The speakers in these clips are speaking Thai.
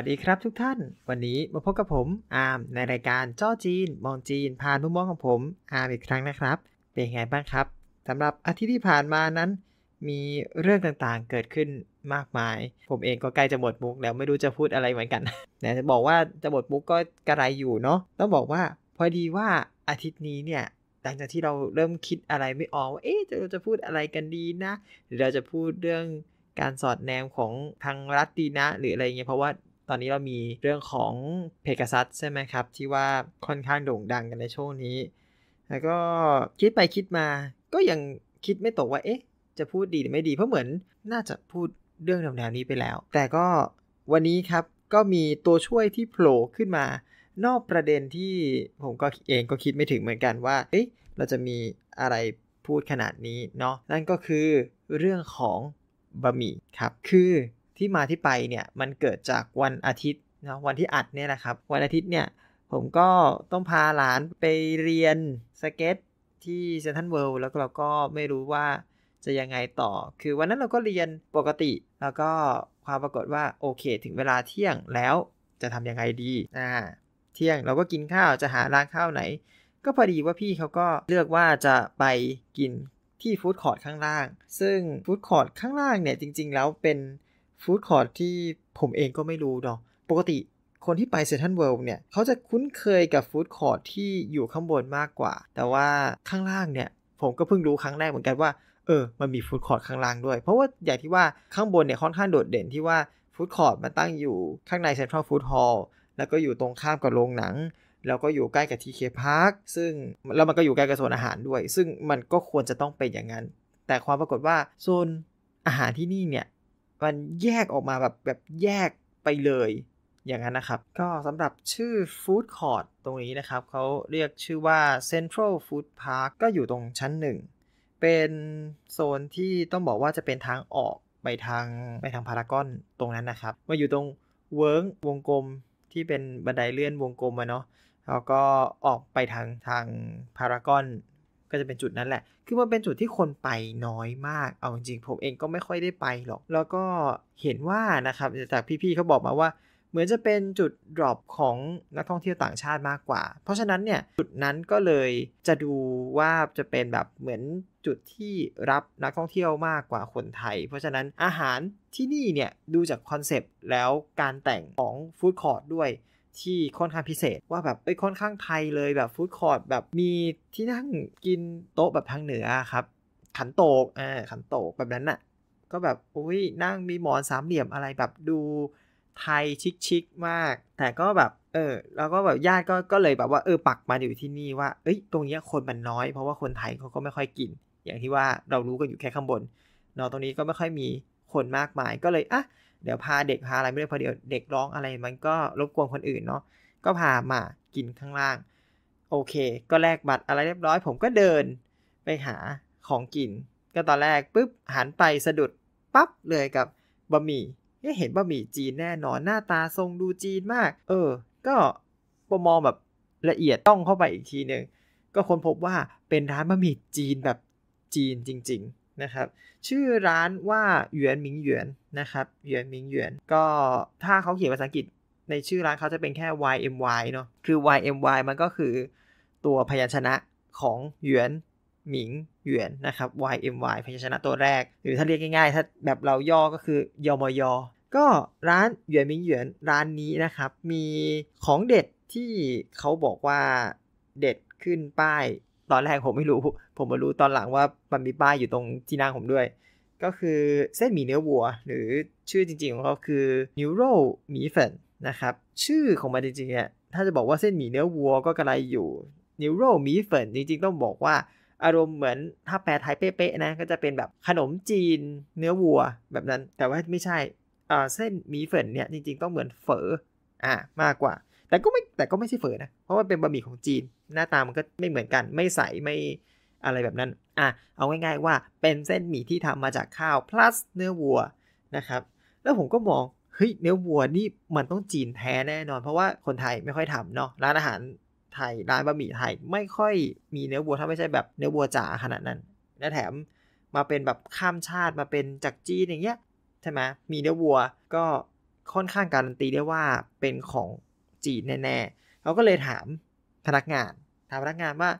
วัสดีครับทุกท่าน วันนี้มาพบกับผมอาร์มในรายการจ้อจีน มองจีนผ่านมุมมองของผมอาร์มอีกครั้งนะครับ เป็นไงบ้างครับสำหรับอาทิตย์ที่ผ่านมานั้น มีเรื่องต่างๆเกิดขึ้นมากมาย ผมเองก็ใกล้จะหมดมุกแล้วไม่รู้จะพูดอะไรเหมือนกันนะจะบอกว่าจะหมดมุกก็กระไรอยู่เนาะ ต้องบอกว่า พอดีว่าอาทิตย์นี้เนี่ยหลังจากที่เราเริ่มคิดอะไรไม่ออกว่าเอ๊ะเราจะพูดอะไรกันดีนะหรือเราจะพูดเรื่องการสอดแนมของทางรัฐดีนะ หรืออะไรเงี้ยเพราะว่าตอนนี้เรามีเรื่องของเพกาซัสใช่ไหมครับที่ว่าค่อนข้างโด่งดังกันในช่วงนี้ แล้วก็คิดไปคิดมาก็ยังคิดไม่ตกว่าเอ๊ะ จะพูดดีหรือไม่ดีเพราะเหมือนน่าจะพูดเรื่องแนวนี้ไปแล้ว แต่ก็วันนี้ครับก็มีตัวช่วยที่โผล่ขึ้นมานอกประเด็นที่ผมก็เองก็คิดไม่ถึงเหมือนกันว่าเอ๊ะเราจะมีอะไรพูดขนาดนี้เนาะนั่นก็คือเรื่องของบะหมี่ครับคือที่มาที่ไปเนี่ยมันเกิดจากวันอาทิตย์นะวันที่อัดเนี่ยนะครับ วันอาทิตย์เนี่ย ผมก็ต้องพาหลานไปเรียนสเก็ต ที่เซนทันเวิลด์แล้วเราก็ไม่รู้ว่าจะยังไงต่อคือวันนั้นเราก็เรียนปกติ แล้วก็ความปรากฏว่าโอเค ถึงเวลาเที่ยงแล้วจะทํำยังไงดีอ่าเที่ยงเราก็กินข้าวจะหาร้านข้าวไหน ก็พอดีว่าพี่เขาก็เลือกว่าจะไปกินที่ฟู้ดคอร์ทข้างล่าง ซึ่งฟู้ดคอร์ทข้างล่างเนี่ยจริงๆ แล้วเป็นฟู้ดคอร์ทที่ผมเองก็ไม่รู้เนาะปกติคนที่ไปเซนทันเวิลด์เนี่ย เขาจะคุ้นเคยกับฟู้ดคอร์ทที่อยู่ข้างบนมากกว่า แต่ว่าข้างล่างเนี่ย ผมก็เพิ่งรู้ครั้งแรกเหมือนกันว่าเออ มันมีฟู้ดคอร์ทข้างล่างด้วย เพราะว่าอย่างที่ว่าข้างบนเนี่ยค่อนข้างโดดเด่นที่ว่าฟู้ดคอร์ทมันตั้งอยู่ข้างในเซนทรัลฟู้ดฮอลล์ แล้วก็อยู่ตรงข้ามกับโรงหนัง แล้วก็อยู่ใกล้กับทีเคพาร์คซึ่งแล้วมันก็อยู่ใกล้กับโซนอาหารด้วย ซึ่งมันก็ควรจะต้องเป็นอย่างนั้น แต่ความปรากฏว่าโซนอาหารที่นี่เนี่ยมันแยกออกมาแบบแบบแยกไปเลยอย่างนั้นนะครับ ก็สำหรับชื่อฟู้ดคอร์ t ตรงนี้นะครับเขาเรียกชื่อว่า Central Food Park ก็อยู่ตรงชั้นหนึ่งเป็นโซนที่ต้องบอกว่าจะเป็นทางออกไปทางไปทางพารากอนตรงนั้นนะครับมาอยู่ตรงเวิร์กวงกลมที่เป็นบันไดเลื่อนวงกลมอะเนาะแล้วก็ออกไปทางทางพารากอนก็จะเป็นจุดนั้นแหละ คือมันเป็นจุดที่คนไปน้อยมาก เอาจริงผมเองก็ไม่ค่อยได้ไปหรอก แล้วก็เห็นว่านะครับ จากพี่ๆเขาบอกมาว่า เหมือนจะเป็นจุดดรอปของนักท่องเที่ยวต่างชาติมากกว่า เพราะฉะนั้นเนี่ยจุดนั้นก็เลยจะดูว่าจะเป็นแบบเหมือนจุดที่รับนักท่องเที่ยวมากกว่าคนไทย เพราะฉะนั้นอาหารที่นี่เนี่ยดูจากคอนเซปต์แล้วการแต่งของฟู้ดคอร์ดด้วยที่ค่อนข้างพิเศษว่าแบบไปค่อนข้างไทยเลยแบบฟู้ดคอร์ทแบบมีที่นั่งกินโต๊ะแบบทางเหนือครับ ขันโตกอ่าขันโตกแบบนั้นน่ะ ก็แบบอุ้ยนั่งมีหมอนสามเหลี่ยมอะไรแบบดูไทยชิคๆมาก แต่ก็แบบ เออแล้วก็แบบญาติก็ก็เลยแบบ ว่าเออ ปักมาอยู่ที่นี่ว่าเอ้ยตรงนี้คนมันน้อย เพราะว่าคนไทยเขาก็ไม่ค่อยกิน อย่างที่ว่าเรารู้กันอยู่แค่ข้างบนเนาตรงนี้ก็ไม่ค่อยมีคนมากมายก็เลยอ่ะเดี๋ยวพาเด็กพาอะไรไม่ได้พอเดี๋ยวเด็กร้องอะไร มันก็รบกวนคนอื่นเนาะก็พามากินข้างล่าง โอเค ก็แลกบัตรอะไรเรียบร้อย ผมก็เดินไปหาของกินก็ตอนแรกปุ๊บหันไปสะดุดปั๊บเลยกับบะหมี่เห็นบะหมี่จีนแน่นอนหน้าตาทรงดูจีนมาก เออ ก็ประมองแบบละเอียดต้องเข้าไปอีกทีหนึ่งก็ค้นพบว่าเป็นร้านบะหมี่จีนแบบจีนจริง ๆนะครับชื่อร้านว่าหยวนหมิงหยวนนะครับหยวนหมิงหยวนก็ถ้าเขาเขียนภาษาอังกฤษในชื่อร้านเขาจะเป็นแค่ YMY เนาะคือ YMY มันก็คือ ตัวพยัญชนะของหยวนหมิงหยวนนะครับ YMY พยัญชนะตัวแรกหรือถ้าเรียกง่ายๆ ถ้าแบบเราย่อก็คือยมยก็ร้านหยวนหมิงหยวนร้านนี้นะครับมีของเด็ดที่เขาบอกว่าเด็ดขึ้นป้ายตอนแรกผมไม่รู้ผมมารู้ตอนหลังว่ามันมีป้ายอยู่ตรงที่นั่งผมด้วย ก็คือเส้นหมี่เนื้อวัว หรือชื่อจริงๆของเขาคือ neuro หมี่เฟนนะครับชื่อของมันจริงๆเนี่ยถ้าจะบอกว่าเส้นหมี่เนื้อวัว ก็กระไรอยู่ neuro หมี่เฟนจริงๆ ต้องบอกว่าอารมณ์เหมือนถ้าแปลไทยเป๊ะๆนะก็จะเป็นแบบขนมจีนเนื้อวัว แบบนั้น แต่ว่าไม่ใช่เส้นหมี่เฟนเนี่ยจริง ๆต้องเหมือนเฝออ่ะมากกว่าแต่ก็ไม่แต่ก็ไม่ใช่เฝอนะ เพราะมันเป็นบะหมี่ของจีน หน้าตามันก็ไม่เหมือนกันไม่ใสไม่อะไรแบบนั้นอ่ะเอาง่าย ๆ ว่าเป็นเส้นหมี่ที่ทำมาจากข้าว plus เนื้อวัวนะครับ แล้วผมก็มองเฮ้ยเนื้อวัวนี่มันต้องจีนแท้แน่นอนเพราะว่าคนไทยไม่ค่อยทำเนาะร้านอาหารไทยร้านบะหมี่ไทยไม่ค่อยมีเนื้อวัวถ้าไม่ใช่แบบเนื้อวัวจ๋าขนาดนั้น และแถมมาเป็นแบบข้ามชาติมาเป็นจากจีนอย่างเงี้ยใช่ไหมมีเนื้อวัวก็ค่อนข้างการันตีได้ว่าเป็นของจีนแน่ๆเขาก็เลยถามพนักงาน ถามพนักงานว่า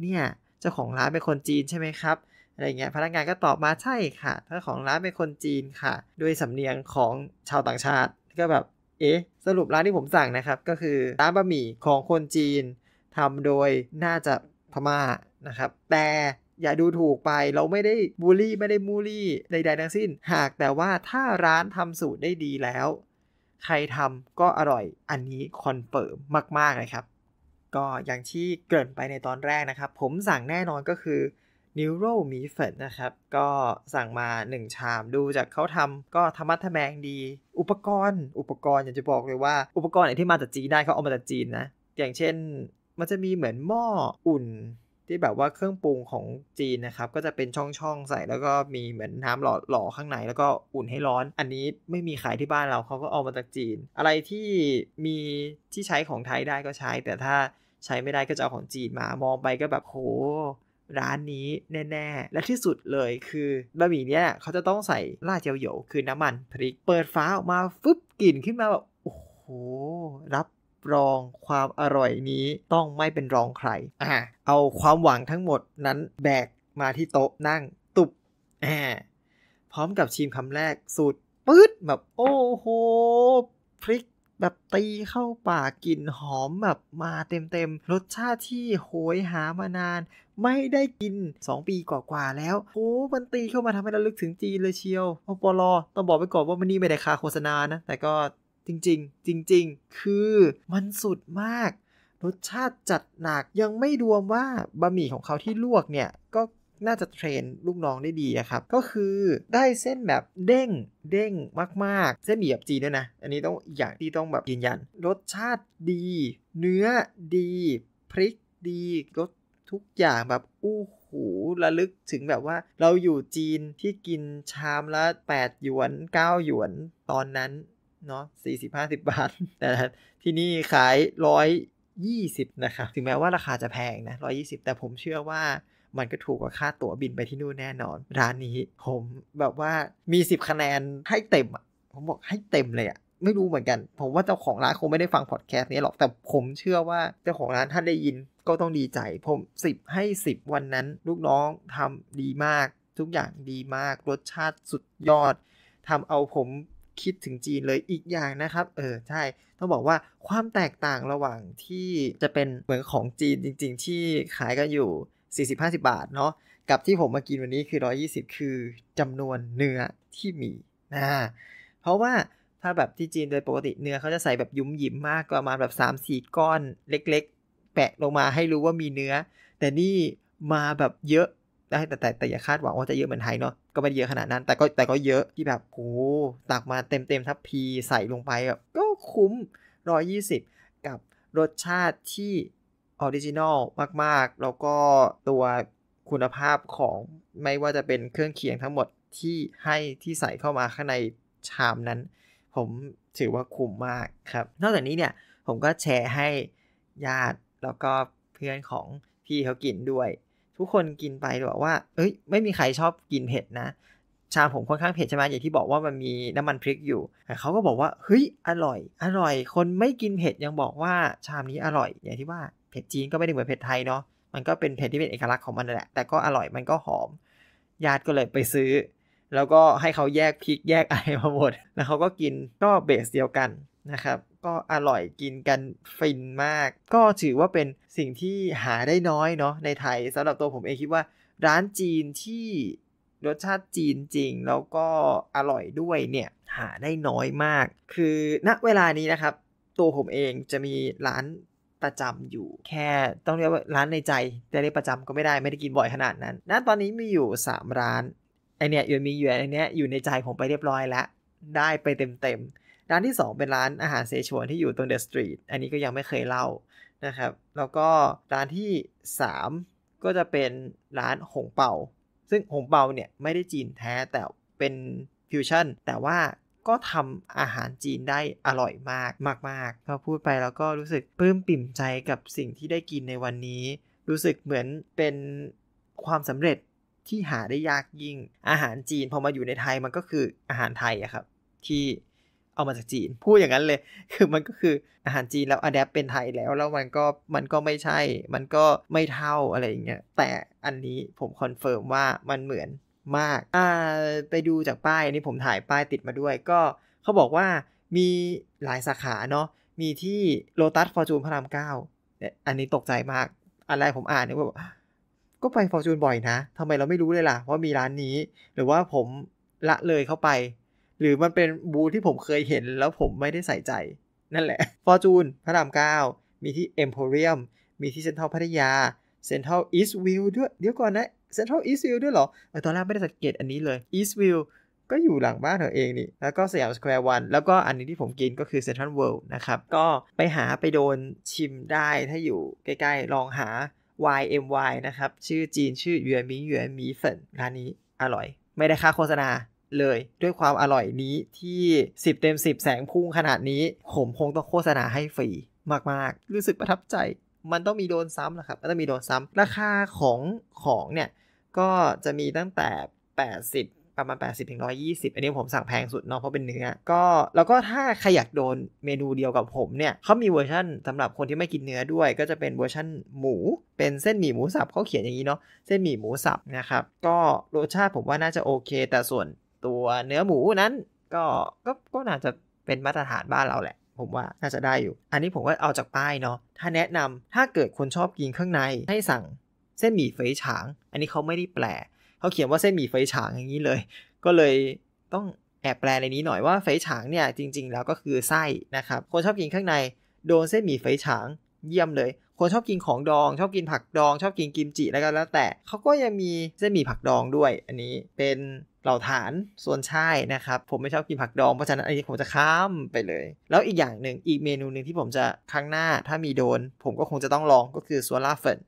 เนี่ยเจ้าของร้านเป็นคนจีนใช่ไหมครับอะไรเงี้ยพนักงานก็ตอบมาใช่ค่ะเจ้าของร้านเป็นคนจีนค่ะด้วยสำเนียงของชาวต่างชาติก็แบบเอ๊ะสรุปร้านที่ผมสั่งนะครับก็คือร้านบะหมี่ของคนจีนทำโดยน่าจะพม่านะครับ แต่อย่าดูถูกไปเราไม่ได้บูลลี่ไม่ได้มูลี่ใดๆทั้งสิ้น หากแต่ว่าถ้าร้านทำสูตรได้ดีแล้วใครทำก็อร่อยอันนี้คอนเฟิร์มมากๆเลยครับ ก็อย่างที่เกริ่นไปในตอนแรกนะครับ ผมสั่งแน่นอนก็คือนิวโรมีเฟ์นะครับก็สั่งมา 1 ชาม ดูจากเขาทำก็ธรรมะทะแมงดี อุปกรณ์ อุปกรณ์อยากจะบอกเลยว่าอุปกรณ์ไหนที่มาจากจีนได้เขาเอามาจากจีนนะอย่างเช่นมันจะมีเหมือนหม้ออุ่นที่แบบว่าเครื่องปรุงของจีนนะครับก็จะเป็นช่องๆใส่แล้วก็มีเหมือนน้ำหล่อหล่อข้างในแล้วก็อุ่นให้ร้อน อันนี้ไม่มีขายที่บ้านเราเขาก็เอามาจากจีน อะไรที่มีที่ใช้ของไทยได้ก็ใช้ แต่ถ้าใช้ไม่ได้ ก็จะเอา ของจีนมามองไปก็แบบโหร้านนี้แน่ๆ และที่สุดเลยคือบะหมี่เนี้ยเขาจะต้องใส่ร่าเจียวหยวคือน้ำมันพริกเปิดฟ้าออกมาฟึบกลิ่นขึ้นมาแบบโอ้โหรับรองความอร่อยนี้ต้องไม่เป็นรองใคร อ่าเอาความหวังทั้งหมดนั้นแบกมาที่โต๊ะนั่งตุบอ่าพร้อมกับชิมคำแรกสูตรปื๊ดแบบโอ้โหพริกแบบตีเข้าปากกลิ่นหอมแบบมาเต็มๆ รสชาติที่โหยหามานานไม่ได้กิน 2 ปีกว่าๆแล้วโอ้มันตีเข้ามาทำให้เราลึกถึงจีนเลยเชียวพอปลอต้องบอกไปก่อนว่ามันนี่ไม่ได้คาโฆษณานะแต่ก็จริงๆจริงๆคือมันสุดมาก รสชาติจัดหนัก ยังไม่รวมว่าบะหมี่ของเขาที่ลวกเนี่ย ก็น่าจะเทรนลูกน้องได้ดีครับ ก็คือได้เส้นแบบเด้งเด้งมาก ๆ เส้นหมี่แบบจีนด้วยนะ อันนี้ต้องอย่างที่ต้องแบบยืนยัน รสชาติดี เนื้อดี พริกดี รสทุกอย่างแบบอู้หูระลึกถึงแบบว่าเราอยู่จีนที่กินชามละ 8หยวน 9หยวนตอนนั้นเนาะสี่สิบห้าสิบบาทแต่ที่นี่ขายร้อยยี่สิบนะครับถึงแม้ว่าราคาจะแพงนะร้อยี่สิบแต่ผมเชื่อว่ามันก็ถูกกว่าค่าตั๋วบินไปที่นู่นแน่นอน ร้านนี้ผมแบบว่ามีสิบคะแนนให้เต็มอ่ะผมบอกให้เต็มเลยอ่ะไม่รู้เหมือนกัน ผมว่าเจ้าของร้านคงไม่ได้ฟังพอดแคสต์นี้หรอก แต่ผมเชื่อว่าเจ้าของร้านท่านได้ยินก็ต้องดีใจผมสิบให้สิบวันนั้นลูกน้องทำดีมาก ทุกอย่างดีมากรสชาติสุดยอด ทำเอาผมคิดถึงจีนเลยอีกอย่างนะครับ เออใช่ต้องบอกว่าความแตกต่างระหว่างที่จะเป็นเหมือนของจีนจริงๆ ที่ขายกันอยู่ 40-50 บาทเนาะกับที่ผมมากินวันนี้คือ 120 คือจำนวนเนื้อที่มีนะเพราะว่าถ้าแบบที่จีนโดยปกติเนื้อเขาจะใส่แบบยุ่มหยิมมากประมาณแบบ 3-4 ก้อนเล็กๆ แปะลงมาให้รู้ว่ามีเนื้อ แต่นี่มาแบบเยอะ ได้แต่แต่แต่อย่าคาดหวังว่าจะเยอะเหมือนไทยเนาะก็ไม่เยอะขนาดนั้น แต่ก็แต่ก็เยอะที่แบบโอ้ตักมาเต็มเต็มทัพพีใส่ลงไปแบบก็คุ้ม 120 กับรสชาติที่ออริจินอลมากๆ แล้วก็ตัวคุณภาพของไม่ว่าจะเป็นเครื่องเคียงทั้งหมดที่ให้ที่ใส่เข้ามาข้างในชามนั้น ผมถือว่าคุ้มมากครับ นอกจากนี้เนี่ย ผมก็แชร์ให้ญาติแล้วก็เพื่อนของพี่เขากินด้วยทุกคนกินไปแบบว่า เอ้ย ไม่มีใครชอบกินเผ็ดนะ ชามผมค่อนข้างเผ็ดใช่ไหมอย่างที่บอกว่ามันมีน้ำมันพริกอยู่เขาก็บอกว่า เฮ้ย อร่อย อร่อย คนไม่กินเผ็ดยังบอกว่าชามนี้อร่อย อย่างที่ว่าเผ็ดจีนก็ไม่ได้เหมือนเผ็ดไทยเนาะ มันก็เป็นเผ็ดที่เป็นเอกลักษณ์ของมันแหละ แต่ก็อร่อยมันก็หอมญาติก็เลยไปซื้อ แล้วก็ให้เขาแยกพริกแยกอะไรมาหมด แล้วเขาก็กิน ก็เบสเดียวกันนะครับก็อร่อยกินกันฟินมาก ก็ถือว่าเป็นสิ่งที่หาได้น้อยเนาะในไทยสำหรับตัวผมเองคิดว่าร้านจีนที่รสชาติจีนจริงแล้วก็อร่อยด้วยเนี่ย หาได้น้อยมาก คือณเวลานี้นะครับ ตัวผมเองจะมีร้าน ประจำอยู่แค่ต้องเรียกว่าร้านในใจแต่เรียกประจำก็ไม่ได้ไม่ได้กินบ่อยขนาดนั้นณตอนนี้มีอยู่ 3 ร้านไอเนี้ยยูมีอยู่ไอเนี้ยอยู่ในใจผมไปเรียบร้อยแล้วได้ไปเต็มมร้านที่2เป็นร้านอาหารเซชวนที่อยู่ตรงเดอะสตรีทอันนี้ก็ยังไม่เคยเล่านะครับ แล้วก็ร้านที่ 3 ก็จะเป็นร้านหงเป่าซึ่งหงเป่าเนี่ยไม่ได้จีนแท้แต่เป็นฟิวชั่น แต่ว่าก็ทำอาหารจีนได้อร่อยมากมากกพอพูดไปแล้วก็รู้สึกปลื้มปิ่มใจกับสิ่งที่ได้กินในวันนี้ รู้สึกเหมือนเป็นความสำเร็จที่หาได้ยากยิ่ง อาหารจีนพอมาอยู่ในไทยมันก็คืออาหารไทยอะครับที่เอามาจากจีน พูดอย่างนั้นเลยคือมันก็คืออาหารจีนแล้วอัดแอปเป็นไทยแล้วแล้วมันก็มันก็ไม่ใช่ มันก็ไม่เท่าอะไรอย่างเงี้ยแต่อันนี้ผมคอนเฟิร์มว่ามันเหมือนมากอ่าไปดูจากป้ายอันนี้ผมถ่ายป้ายติดมาด้วย ก็เขาบอกว่ามีหลายสาขาเนาะมีที่โลตัสฟอร์จูนพระรามเก้าอันนี้ตกใจมากอะไรผมอ่านเนี่ยก็ไปฟอร์จูนบ่อยนะ ทำไมเราไม่รู้เลยล่ะว่ามีร้านนี้หรือว่าผมละเลยเข้าไปหรือมันเป็นบูที่ผมเคยเห็นแล้วผมไม่ได้ใส่ใจ นั่นแหละฟอร์จูนพระรามเก้ามีที่เอ็มโพเรียมมีที่เซ็นทรัลพัทยาเซ็นทรัลอีสต์วิลด้วยเดี๋ยวก่อนนะเซ็นทรัลอีสต์วิลด้วยเหรอเออตอนแรกไม่ได้สังเกตอันนี้เลยอีสต์วิลก็อยู่หลังบ้านเธอเองนี่แล้วก็สยามสแควร์วันแล้วก็อันนี้ที่ผมกินก็คือเซ็นทรัลเวิลด์นะครับ ก็ไปหาไปโดนชิมได้ถ้าอยู่ใกล้ๆลองหา YMY นะครับชื่อจีนชื่อหยวนมีเหยวนหมีรั่นร้านนี้อร่อยไม่ได้ค่าโฆษณาเลย ด้วยความอร่อยนี้ที่ 10 เต็ม 10 แสงพุ่งขนาดนี้ผมคงต้องโฆษณาให้ฟรี มาก ๆ รู้สึกประทับใจ มันต้องมีโดนซ้ำแหะครับ มันต้องมีโดนซ้ำราคาของของเนี่ย ก็จะมีตั้งแต่ 80 ประมาณ 80-120 อันนี้ผมสั่งแพงสุดเนาะเพราะเป็นเนื้อก็แล้วก็ถ้าใครอยากโดนเมนูเดียวกับผมเนี่ย เขามีเวอร์ชันสำหรับคนที่ไม่กินเนื้อด้วย ก็จะเป็นเวอร์ชันหมู เป็นเส้นหมี่หมูสับเขาเขียนอย่างนี้เนาะเส้นหมี่หมูสับนะครับก็รสชาติผมว่าน่าจะโอเค แต่ส่วนตัวเนื้อหมูนั้นก็ก็ก็น่าจะเป็นมาตรฐานบ้านเราแหละ ผมว่าน่าจะได้อยู่ อันนี้ผมก็เอาจากป้ายเนาะถ้าแนะนำถ้าเกิดคนชอบกินเครื่องในให้สั่งเส้นหมี่เฟยฉาง อันนี้เขาไม่ได้แปลเขาเขียนว่าเส้นหมี่เฟยฉางอย่างนี้เลย ก็เลยต้องแอบแปลในนี้หน่อยว่าเฟยฉางเนี่ยจริงๆ แล้วก็คือไส้นะครับคนชอบกินเครื่องในโดนเส้นหมี่เฟยฉาง เยี่ยมเลยคนชอบกินของดอง ชอบกินผักดอง ชอบกินกิมจิแล้วก็แล้วแต่เขาก็ยังมีเส้นหมี่ผักดองด้วย อันนี้เป็นเหล่าฐานส่วนช่ายนะครับ ผมไม่ชอบกินผักดองเพราะฉะนั้นอันนี้ผมจะข้ามไปเลย แล้วอีกอย่างหนึ่งอีกเมนูหนึ่งที่ผมจะครั้งหน้าถ้ามีโดน ผมก็คงจะต้องลองก็คือโซล่าเฟิร์น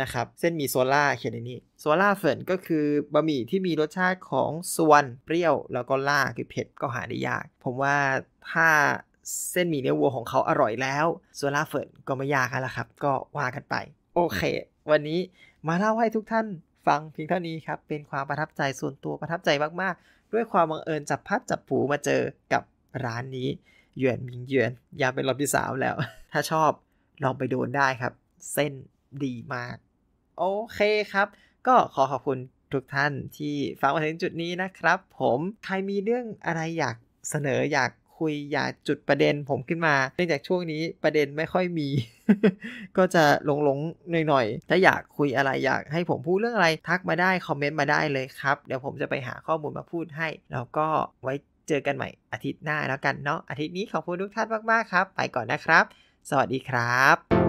นะครับเส้นมีโซล่าเขียนในนี้โซล่าเฟิร์นก็คือบะหมี่ที่มีรสชาติของส่วนเปรี้ยวแล้วก็ล่าคือเผ็ดก็หาได้ยาก ผมว่าถ้าเส้นหมี่เนื้อวัวของเขาอร่อยแล้วโซล่าเฟิร์นก็ไม่ยากแล้วครับ ก็ว่ากันไปโอเค วันนี้มาเล่าให้ทุกท่านฟังเพียงเท่านี้ครับเป็นความประทับใจส่วนตัวประทับใจมาก ๆ ด้วยความบังเอิญจับพัดจับผูมาเจอกับร้านนี้เยือนมิงเยือนยาเป็นรอบที่สามแล้ว ถ้าชอบลองไปโดนได้ครับ เส้นดีมาก โอเคครับ ก็ขอขอบคุณทุกท่านที่ฟังมาถึงจุดนี้นะครับ ผมใครมีเรื่องอะไรอยากเสนออยากคุยอย่าจุดประเด็นผมขึ้นมาเนื่องจากช่วงนี้ประเด็นไม่ค่อยมี ก็จะหลงหลงหน่อยๆถ้าอยากคุยอะไรอยากให้ผมพูดเรื่องอะไรทักมาได้คอมเมนต์มาได้เลยครับเดี๋ยวผมจะไปหาข้อมูลมาพูดให้แล้วก็ไว้เจอกันใหม่อาทิตย์หน้าแล้วกันเนาะอาทิตย์นี้ขอบคุณทุกท่านมากๆครับ ไปก่อนนะครับ สวัสดีครับ